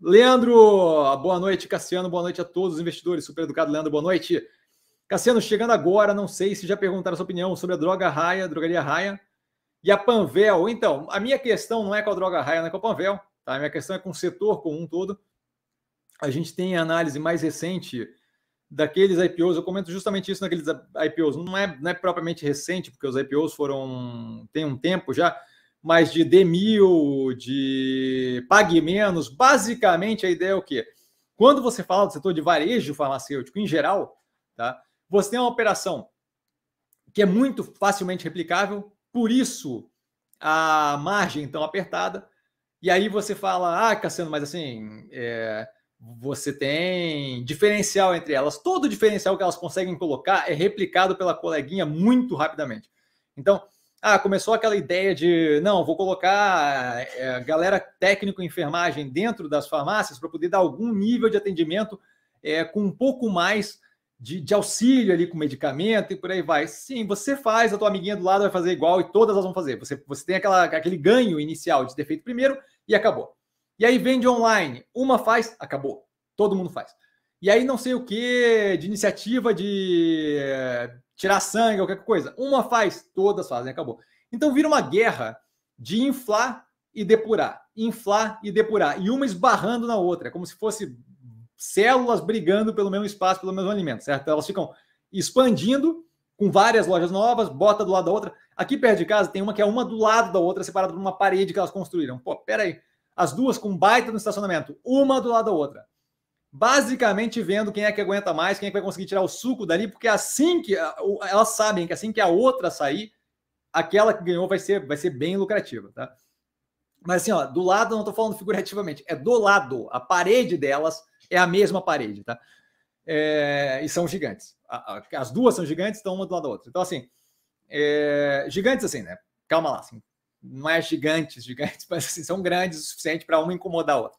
Leandro, boa noite. Cassiano, boa noite a todos os investidores. Super educado, Leandro, boa noite. Cassiano, chegando agora, não sei se já perguntaram a sua opinião sobre a droga raia, drogaria raia e a Panvel. Então, a minha questão não é com a droga raia, não é com a Panvel. Tá? A minha questão é com o setor como um todo. A gente tem a análise mais recente daqueles IPOs. Eu comento justamente isso naqueles IPOs. Não é, não é propriamente recente, porque os IPOs foram. tem um tempo já mas de Demil, de Pague Menos. Basicamente, a ideia é o quê? Quando você fala do setor de varejo farmacêutico em geral, tá? você tem uma operação que é muito facilmente replicável, por isso a margem é tão apertada. E aí você fala, ah, Cassiano, mas assim, é, você tem diferencial entre elas. Todo diferencial que elas conseguem colocar é replicado pela coleguinha muito rapidamente. Então, ah, começou aquela ideia de não, vou colocar é, galera técnico enfermagem dentro das farmácias para poder dar algum nível de atendimento é, com um pouco mais de, de, auxílio ali com medicamento e por aí vai. Sim, você faz, a tua amiguinha do lado vai fazer igual e todas elas vão fazer. Você, você tem aquela, aquele ganho inicial de ter feito primeiro e acabou. E aí vende online, uma faz, acabou. Todo mundo faz. E aí não sei o que, de iniciativa de eh, tirar sangue, qualquer coisa. Uma faz, todas fazem, acabou. Então vira uma guerra de inflar e depurar, inflar e depurar, e uma esbarrando na outra, é como se fosse células brigando pelo mesmo espaço, pelo mesmo alimento, certo? Elas ficam expandindo com várias lojas novas, bota do lado da outra. Aqui perto de casa tem uma que é uma do lado da outra, separada por uma parede que elas construíram. Pô, peraí. As duas com baita no estacionamento, uma do lado da outra basicamente vendo quem é que aguenta mais, quem é que vai conseguir tirar o suco dali, porque assim que elas sabem que assim que a outra sair, aquela que ganhou vai ser, vai ser bem lucrativa, tá? Mas assim, ó, do lado, não estou falando figurativamente, é do lado. A parede delas é a mesma parede, tá? É, e são gigantes. As duas são gigantes, estão uma do lado da outra. Então, assim, é, gigantes assim, né? Calma lá, assim, não é gigantes, gigantes, mas assim, são grandes o suficiente para uma incomodar a outra.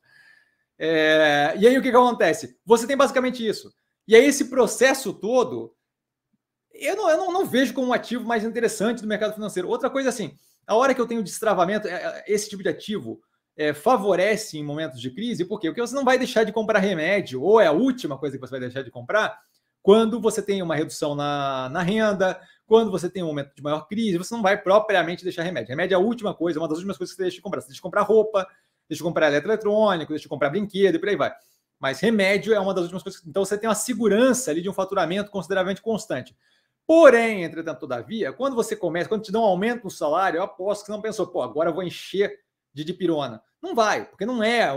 É, e aí o que, que acontece? Você tem basicamente isso. E aí esse processo todo, eu, não, eu não, não vejo como um ativo mais interessante do mercado financeiro. Outra coisa assim, a hora que eu tenho destravamento, é, é, esse tipo de ativo é, favorece em momentos de crise, por quê? Porque você não vai deixar de comprar remédio, ou é a última coisa que você vai deixar de comprar, quando você tem uma redução na, na renda, quando você tem um momento de maior crise, você não vai propriamente deixar remédio. Remédio é a última coisa, uma das últimas coisas que você deixa de comprar. Você deixa de comprar roupa, deixa eu comprar eletroeletrônico, deixa eu comprar brinquedo e por aí vai. Mas remédio é uma das últimas coisas. Então você tem uma segurança ali de um faturamento consideravelmente constante. Porém, entretanto, todavia, quando você começa, quando te dá um aumento no salário, eu aposto que você não pensou, pô, agora eu vou encher de dipirona. Não vai, porque não é a,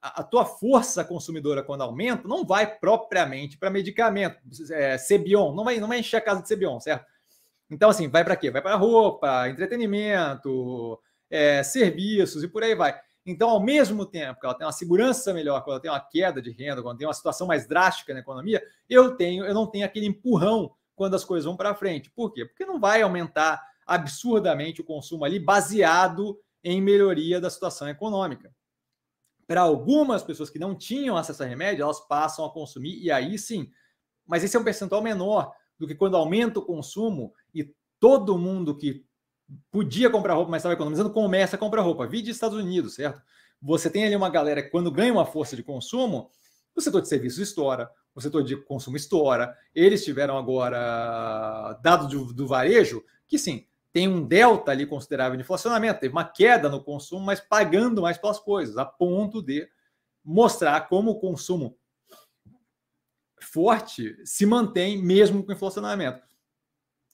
a, a tua força consumidora quando aumenta não vai propriamente para medicamento, é, Cebion, não vai, não vai encher a casa de Cebion, certo? Então, assim, vai para quê? Vai para roupa, entretenimento, é, serviços e por aí vai. Então, ao mesmo tempo que ela tem uma segurança melhor, quando ela tem uma queda de renda, quando tem uma situação mais drástica na economia, eu tenho, eu não tenho aquele empurrão quando as coisas vão para frente. Por quê? Porque não vai aumentar absurdamente o consumo ali baseado em melhoria da situação econômica. Para algumas pessoas que não tinham acesso a remédio, elas passam a consumir e aí sim. Mas esse é um percentual menor do que quando aumenta o consumo e todo mundo que podia comprar roupa, mas estava economizando, começa a comprar roupa. Vide Estados Unidos, certo? Você tem ali uma galera que, quando ganha uma força de consumo, o setor de serviços estoura, o setor de consumo estoura. Eles tiveram agora dado do, do varejo que sim, tem um delta ali considerável de inflacionamento, teve uma queda no consumo, mas pagando mais pelas coisas, a ponto de mostrar como o consumo forte se mantém mesmo com inflacionamento.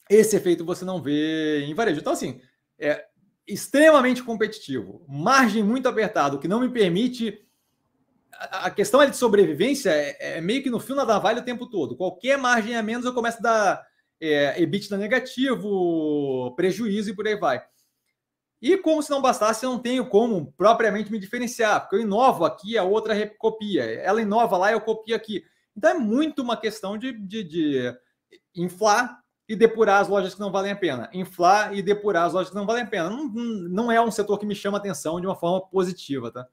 Esse efeito você não vê em varejo. Então, assim, é extremamente competitivo, margem muito apertada, o que não me permite. A questão de sobrevivência é, é meio que no fio da navalha o tempo todo. Qualquer margem a menos, eu começo a dar é, EBITDA negativo, prejuízo e por aí vai. E como se não bastasse, eu não tenho como propriamente me diferenciar, porque eu inovo aqui, a é outra copia. Ela inova lá, eu copio aqui. Então é muito uma questão de, de, de inflar e depurar as lojas que não valem a pena. Inflar e depurar as lojas que não valem a pena. Não, não é um setor que me chama atenção de uma forma positiva, tá?